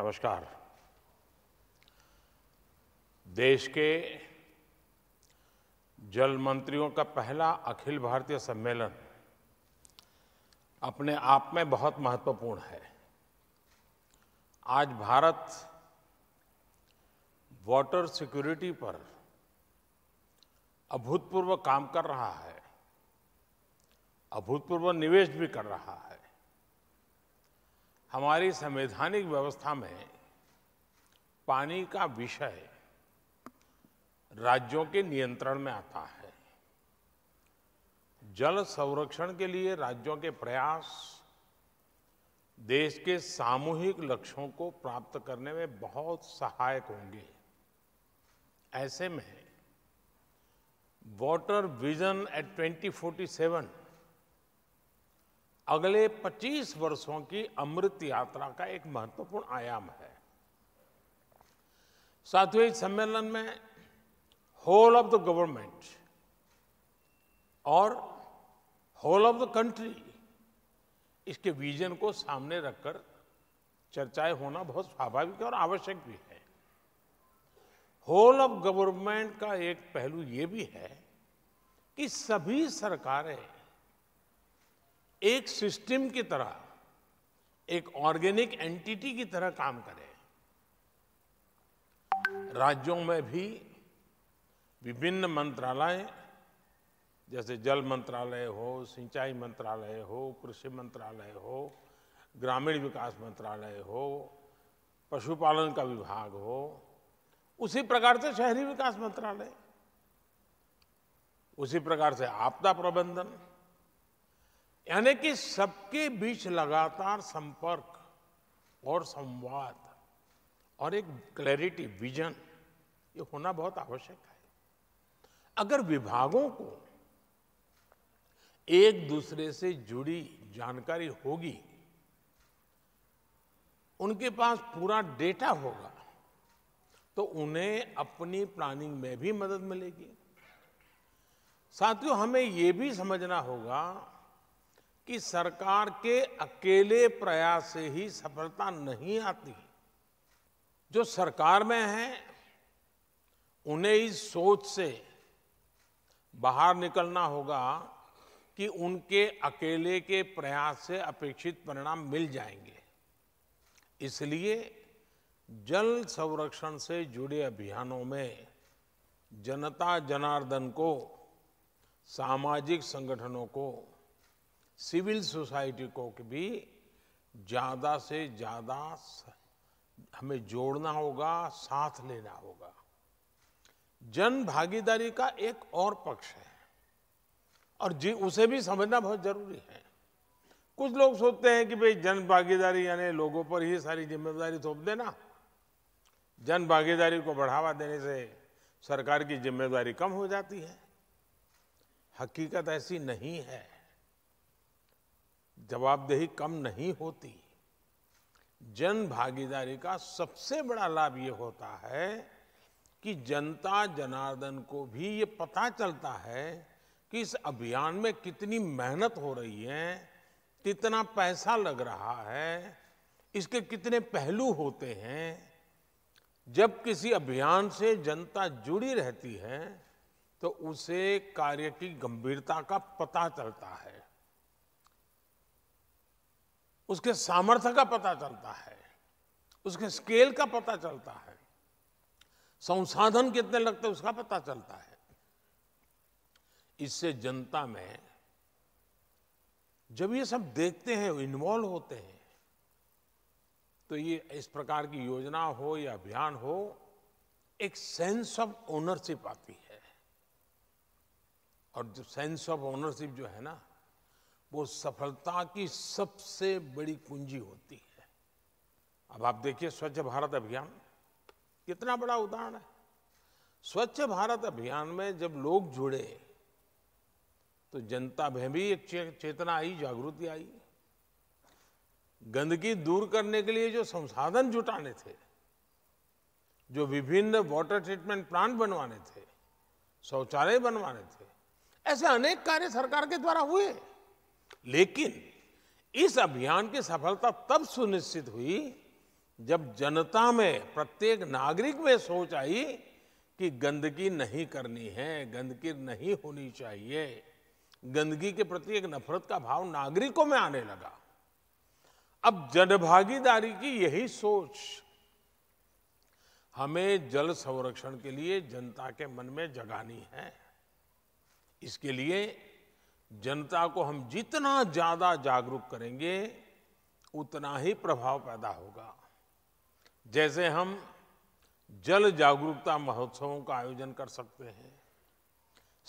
नमस्कार देश के जल मंत्रियों का पहला अखिल भारतीय सम्मेलन अपने आप में बहुत महत्वपूर्ण है आज भारत वाटर सिक्योरिटी पर अभूतपूर्व काम कर रहा है अभूतपूर्व निवेश भी कर रहा है हमारी संवैधानिक व्यवस्था में पानी का विषय राज्यों के नियंत्रण में आता है जल संरक्षण के लिए राज्यों के प्रयास देश के सामूहिक लक्ष्यों को प्राप्त करने में बहुत सहायक होंगे ऐसे में वाटर विजन एट 2047 अगले 25 वर्षों की अमृत यात्रा का एक महत्वपूर्ण आयाम है साथियों इस सम्मेलन में होल ऑफ द गवर्नमेंट और होल ऑफ द कंट्री इसके विजन को सामने रखकर चर्चाएं होना बहुत स्वाभाविक और आवश्यक भी है होल ऑफ गवर्नमेंट का एक पहलू यह भी है कि सभी सरकारें एक सिस्टम की तरह एक ऑर्गेनिक एंटिटी की तरह काम करे राज्यों में भी विभिन्न मंत्रालय जैसे जल मंत्रालय हो सिंचाई मंत्रालय हो कृषि मंत्रालय हो ग्रामीण विकास मंत्रालय हो पशुपालन का विभाग हो उसी प्रकार से शहरी विकास मंत्रालय उसी प्रकार से आपदा प्रबंधन यानी कि सबके बीच लगातार संपर्क और संवाद और एक क्लैरिटी विजन ये होना बहुत आवश्यक है अगर विभागों को एक दूसरे से जुड़ी जानकारी होगी उनके पास पूरा डेटा होगा तो उन्हें अपनी प्लानिंग में भी मदद मिलेगी साथियों हमें यह भी समझना होगा कि सरकार के अकेले प्रयास से ही सफलता नहीं आती जो सरकार में है उन्हें इस सोच से बाहर निकलना होगा कि उनके अकेले के प्रयास से अपेक्षित परिणाम मिल जाएंगे इसलिए जल संरक्षण से जुड़े अभियानों में जनता जनार्दन को सामाजिक संगठनों को सिविल सोसाइटी को भी ज़्यादा से ज़्यादा हमें जोड़ना होगा साथ लेना होगा जन भागीदारी का एक और पक्ष है और जी उसे भी समझना बहुत जरूरी है कुछ लोग सोचते हैं कि भाई जन भागीदारी यानी लोगों पर ही सारी जिम्मेदारी थोप देना जन भागीदारी को बढ़ावा देने से सरकार की जिम्मेदारी कम हो जाती है हकीकत ऐसी नहीं है जवाबदेही कम नहीं होती जन भागीदारी का सबसे बड़ा लाभ ये होता है कि जनता जनार्दन को भी ये पता चलता है कि इस अभियान में कितनी मेहनत हो रही है कितना पैसा लग रहा है इसके कितने पहलू होते हैं जब किसी अभियान से जनता जुड़ी रहती है तो उसे कार्य की गंभीरता का पता चलता है उसके सामर्थ्य का पता चलता है उसके स्केल का पता चलता है संसाधन कितने लगते हैं उसका पता चलता है इससे जनता में जब ये सब देखते हैं इन्वॉल्व होते हैं तो ये इस प्रकार की योजना हो या अभियान हो एक सेंस ऑफ ओनरशिप आती है और जो सेंस ऑफ ओनरशिप जो है ना वो सफलता की सबसे बड़ी कुंजी होती है अब आप देखिए स्वच्छ भारत अभियान कितना बड़ा उदाहरण है स्वच्छ भारत अभियान में जब लोग जुड़े तो जनता में भी एक चेतना आई जागृति आई गंदगी दूर करने के लिए जो संसाधन जुटाने थे जो विभिन्न वाटर ट्रीटमेंट प्लांट बनवाने थे शौचालय बनवाने थे ऐसे अनेक कार्य सरकार के द्वारा हुए लेकिन इस अभियान की सफलता तब सुनिश्चित हुई जब जनता में प्रत्येक नागरिक में सोच आई कि गंदगी नहीं करनी है गंदगी नहीं होनी चाहिए गंदगी के प्रति एक नफरत का भाव नागरिकों में आने लगा अब जनभागीदारी की यही सोच हमें जल संरक्षण के लिए जनता के मन में जगानी है इसके लिए जनता को हम जितना ज़्यादा जागरूक करेंगे उतना ही प्रभाव पैदा होगा जैसे हम जल जागरूकता महोत्सवों का आयोजन कर सकते हैं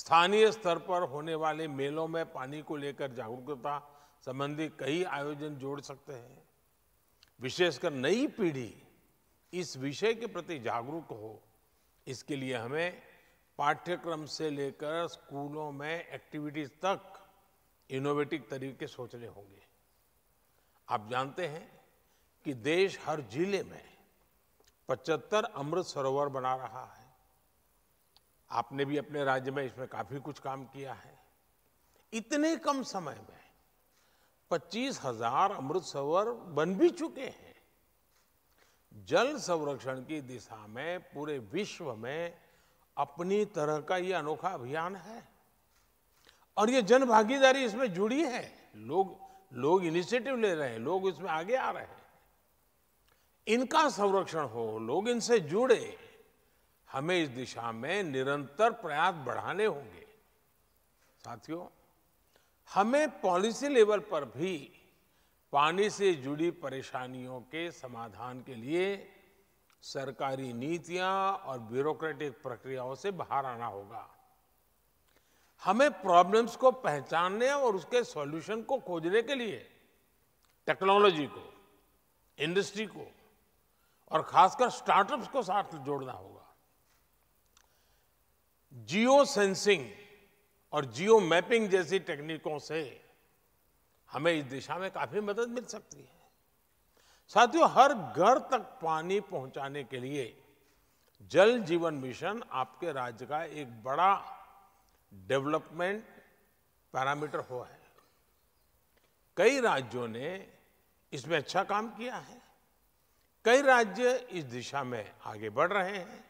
स्थानीय स्तर पर होने वाले मेलों में पानी को लेकर जागरूकता संबंधी कई आयोजन जोड़ सकते हैं विशेषकर नई पीढ़ी इस विषय के प्रति जागरूक हो इसके लिए हमें पाठ्यक्रम से लेकर स्कूलों में एक्टिविटीज तक इनोवेटिव तरीके सोचने होंगे आप जानते हैं कि देश हर जिले में 75 अमृत सरोवर बना रहा है आपने भी अपने राज्य में इसमें काफी कुछ काम किया है इतने कम समय में पच्चीस हजार अमृत सरोवर बन भी चुके हैं जल संरक्षण की दिशा में पूरे विश्व में अपनी तरह का ये अनोखा अभियान है और ये जन भागीदारी इसमें जुड़ी है लोग लोग इनिशिएटिव ले रहे हैं लोग इसमें आगे आ रहे हैं इनका संरक्षण हो लोग इनसे जुड़े हमें इस दिशा में निरंतर प्रयास बढ़ाने होंगे साथियों हमें पॉलिसी लेवल पर भी पानी से जुड़ी परेशानियों के समाधान के लिए सरकारी नीतियां और ब्यूरोक्रेटिक प्रक्रियाओं से बाहर आना होगा हमें प्रॉब्लम्स को पहचानने और उसके सॉल्यूशन को खोजने के लिए टेक्नोलॉजी को इंडस्ट्री को और खासकर स्टार्टअप्स को साथ जोड़ना होगा जियो सेंसिंग और जियो मैपिंग जैसी टेक्निकों से हमें इस दिशा में काफी मदद मिल सकती है साथियों हर घर तक पानी पहुंचाने के लिए जल जीवन मिशन आपके राज्य का एक बड़ा डेवलपमेंट पैरामीटर हो है कई राज्यों ने इसमें अच्छा काम किया है कई राज्य इस दिशा में आगे बढ़ रहे हैं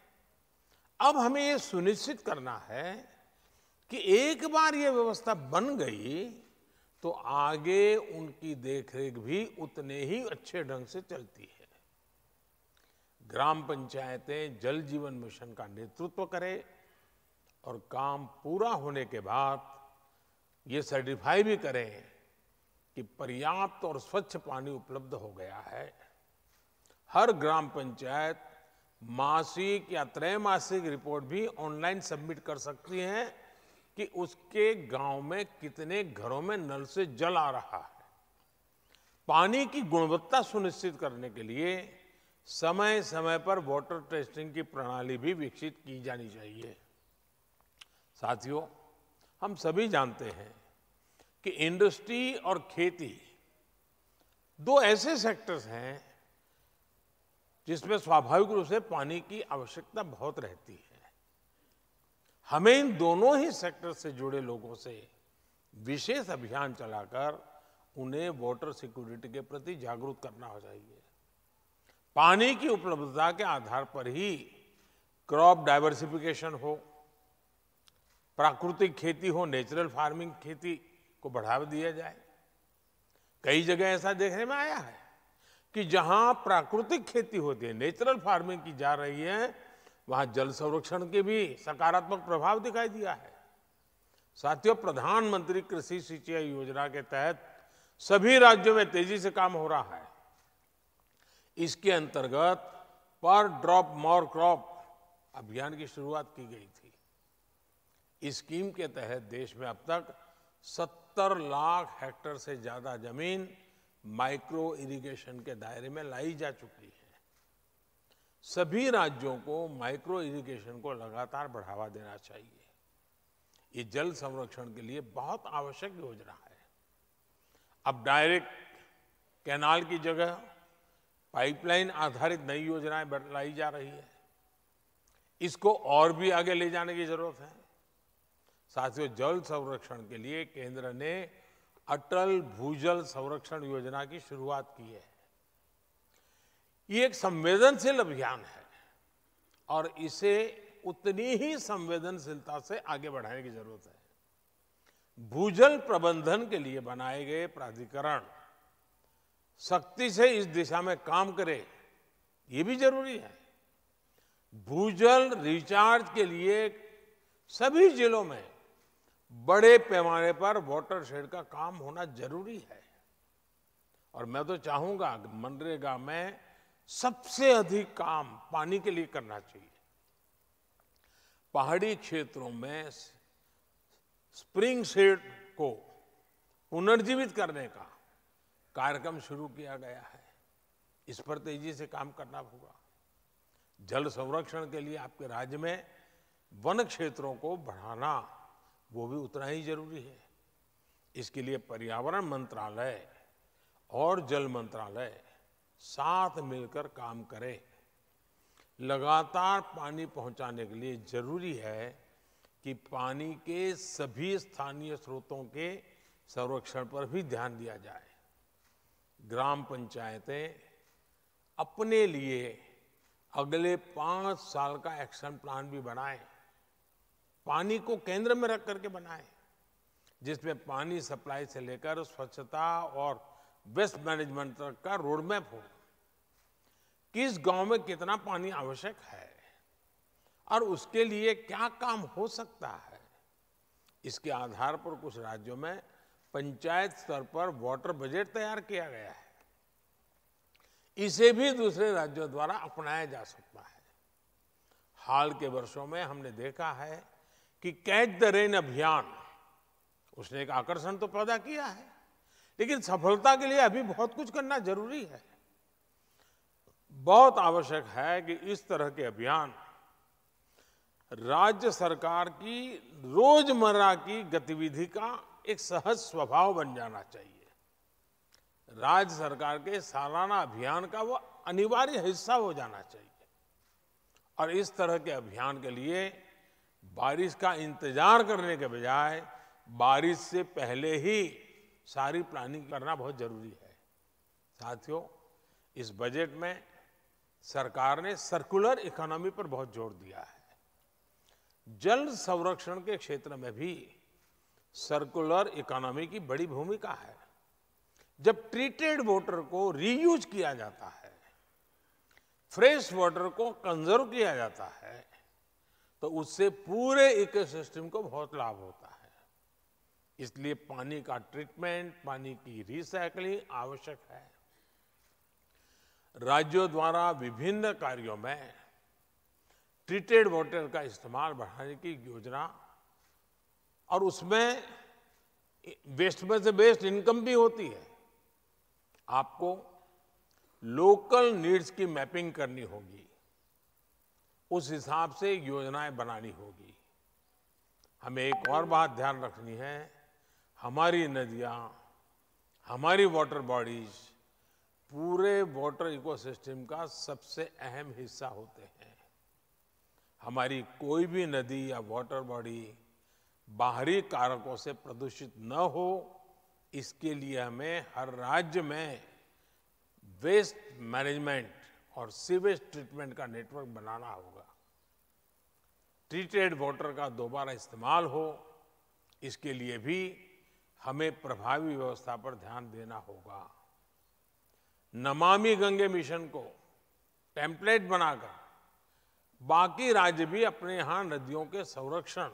अब हमें यह सुनिश्चित करना है कि एक बार ये व्यवस्था बन गई तो आगे उनकी देखरेख भी उतने ही अच्छे ढंग से चलती है ग्राम पंचायतें जल जीवन मिशन का नेतृत्व करें और काम पूरा होने के बाद ये सर्टिफाई भी करें कि पर्याप्त और स्वच्छ पानी उपलब्ध हो गया है हर ग्राम पंचायत मासिक या त्रैमासिक रिपोर्ट भी ऑनलाइन सबमिट कर सकती है कि उसके गांव में कितने घरों में नल से जल आ रहा है पानी की गुणवत्ता सुनिश्चित करने के लिए समय समय पर वाटर टेस्टिंग की प्रणाली भी विकसित की जानी चाहिए साथियों हम सभी जानते हैं कि इंडस्ट्री और खेती दो ऐसे सेक्टर्स हैं जिसमें स्वाभाविक रूप से पानी की आवश्यकता बहुत रहती है हमें इन दोनों ही सेक्टर से जुड़े लोगों से विशेष अभियान चलाकर उन्हें वाटर सिक्योरिटी के प्रति जागरूक करना हो चाहिए पानी की उपलब्धता के आधार पर ही क्रॉप डाइवर्सिफिकेशन हो प्राकृतिक खेती हो नेचुरल फार्मिंग खेती को बढ़ावा दिया जाए कई जगह ऐसा देखने में आया है कि जहां प्राकृतिक खेती होती है नेचुरल फार्मिंग की जा रही है वहां जल संरक्षण के भी सकारात्मक प्रभाव दिखाई दिया है साथियों प्रधानमंत्री कृषि सिंचाई योजना के तहत सभी राज्यों में तेजी से काम हो रहा है इसके अंतर्गत पर ड्रॉप मोर क्रॉप अभियान की शुरुआत की गई थी इस स्कीम के तहत देश में अब तक 70 लाख हेक्टर से ज्यादा जमीन माइक्रो इरिगेशन के दायरे में लाई जा चुकी है सभी राज्यों को माइक्रो इरिगेशन को लगातार बढ़ावा देना चाहिए ये जल संरक्षण के लिए बहुत आवश्यक योजना है अब डायरेक्ट कैनाल की जगह पाइपलाइन आधारित नई योजनाएं लाई जा रही है इसको और भी आगे ले जाने की जरूरत है साथियों जल संरक्षण के लिए केंद्र ने अटल भूजल संरक्षण योजना की शुरुआत की है ये एक संवेदनशील अभियान है और इसे उतनी ही संवेदनशीलता से आगे बढ़ाने की जरूरत है भूजल प्रबंधन के लिए बनाए गए प्राधिकरण सख्ती से इस दिशा में काम करे ये भी जरूरी है भूजल रिचार्ज के लिए सभी जिलों में बड़े पैमाने पर वॉटर शेड का काम होना जरूरी है और मैं तो चाहूंगा मनरेगा में सबसे अधिक काम पानी के लिए करना चाहिए पहाड़ी क्षेत्रों में स्प्रिंग सेट को पुनर्जीवित करने का कार्यक्रम शुरू किया गया है इस पर तेजी से काम करना होगा जल संरक्षण के लिए आपके राज्य में वन क्षेत्रों को बढ़ाना वो भी उतना ही जरूरी है इसके लिए पर्यावरण मंत्रालय और जल मंत्रालय साथ मिलकर काम करें लगातार पानी पहुंचाने के लिए जरूरी है कि पानी के सभी स्थानीय स्रोतों के संरक्षण पर भी ध्यान दिया जाए ग्राम पंचायतें अपने लिए अगले पांच साल का एक्शन प्लान भी बनाएं पानी को केंद्र में रख करके बनाएं जिसमें पानी सप्लाई से लेकर स्वच्छता और वेस्ट मैनेजमेंट का रोड मैप हो किस गांव में कितना पानी आवश्यक है और उसके लिए क्या काम हो सकता है इसके आधार पर कुछ राज्यों में पंचायत स्तर पर वाटर बजट तैयार किया गया है इसे भी दूसरे राज्यों द्वारा अपनाया जा सकता है हाल के वर्षों में हमने देखा है कि कैच द रेन अभियान उसने एक आकर्षण तो पैदा किया है लेकिन सफलता के लिए अभी बहुत कुछ करना जरूरी है बहुत आवश्यक है कि इस तरह के अभियान राज्य सरकार की रोजमर्रा की गतिविधि का एक सहज स्वभाव बन जाना चाहिए राज्य सरकार के सालाना अभियान का वो अनिवार्य हिस्सा हो जाना चाहिए और इस तरह के अभियान के लिए बारिश का इंतजार करने के बजाय बारिश से पहले ही सारी प्लानिंग करना बहुत जरूरी है साथियों इस बजट में सरकार ने सर्कुलर इकोनॉमी पर बहुत जोर दिया है जल संरक्षण के क्षेत्र में भी सर्कुलर इकोनॉमी की बड़ी भूमिका है जब ट्रीटेड वाटर को रीयूज किया जाता है फ्रेश वाटर को कंजर्व किया जाता है तो उससे पूरे इकोसिस्टम को बहुत लाभ होता है इसलिए पानी का ट्रीटमेंट पानी की रिसाइकलिंग आवश्यक है राज्यों द्वारा विभिन्न कार्यों में ट्रीटेड वाटर का इस्तेमाल बढ़ाने की योजना और उसमें वेस्ट में से वेस्ट इनकम भी होती है आपको लोकल नीड्स की मैपिंग करनी होगी उस हिसाब से योजनाएं बनानी होगी हमें एक और बात ध्यान रखनी है हमारी नदियाँ हमारी वाटर बॉडीज पूरे वाटर इकोसिस्टम का सबसे अहम हिस्सा होते हैं हमारी कोई भी नदी या वाटर बॉडी बाहरी कारकों से प्रदूषित न हो इसके लिए हमें हर राज्य में वेस्ट मैनेजमेंट और सीवेज ट्रीटमेंट का नेटवर्क बनाना होगा ट्रीटेड वाटर का दोबारा इस्तेमाल हो इसके लिए भी हमें प्रभावी व्यवस्था पर ध्यान देना होगा नमामि गंगे मिशन को टेम्पलेट बनाकर बाकी राज्य भी अपने यहां नदियों के संरक्षण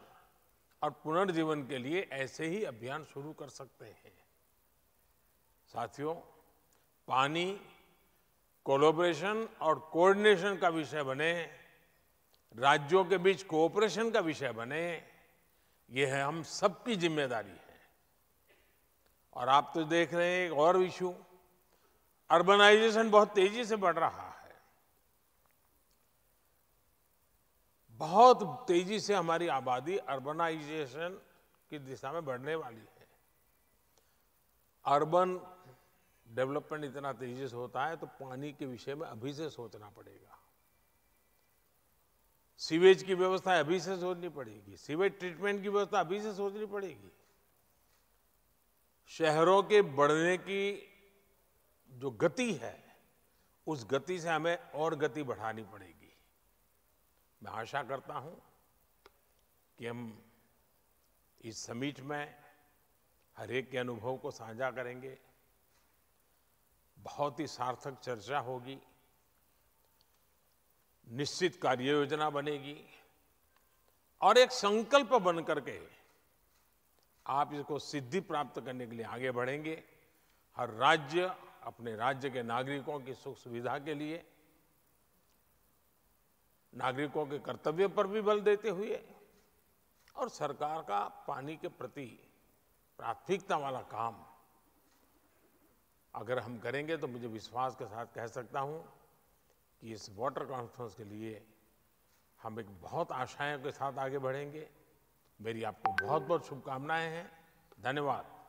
और पुनर्जीवन के लिए ऐसे ही अभियान शुरू कर सकते हैं साथियों पानी कोलोबरेशन और कोऑर्डिनेशन का विषय बने राज्यों के बीच कोऑपरेशन का विषय बने यह हम सबकी जिम्मेदारी है और आप तो देख रहे हैं एक और इशू अर्बनाइजेशन बहुत तेजी से बढ़ रहा है बहुत तेजी से हमारी आबादी अर्बनाइजेशन की दिशा में बढ़ने वाली है अर्बन डेवलपमेंट इतना तेजी से होता है तो पानी के विषय में अभी से सोचना पड़ेगा सीवेज की व्यवस्था अभी से सोचनी पड़ेगी सीवेज ट्रीटमेंट की व्यवस्था अभी से सोचनी पड़ेगी शहरों के बढ़ने की जो गति है उस गति से हमें और गति बढ़ानी पड़ेगी मैं आशा करता हूं कि हम इस समीट में हर एक के अनुभव को साझा करेंगे बहुत ही सार्थक चर्चा होगी निश्चित कार्य योजना बनेगी और एक संकल्प बन करके आप इसको सिद्धि प्राप्त करने के लिए आगे बढ़ेंगे हर राज्य अपने राज्य के नागरिकों की सुख सुविधा के लिए नागरिकों के कर्तव्य पर भी बल देते हुए और सरकार का पानी के प्रति प्राथमिकता वाला काम अगर हम करेंगे तो मुझे विश्वास के साथ कह सकता हूं कि इस वाटर कॉन्फ्रेंस के लिए हम एक बहुत आशाएं के साथ आगे बढ़ेंगे मेरी आपको बहुत बहुत शुभकामनाएं हैं धन्यवाद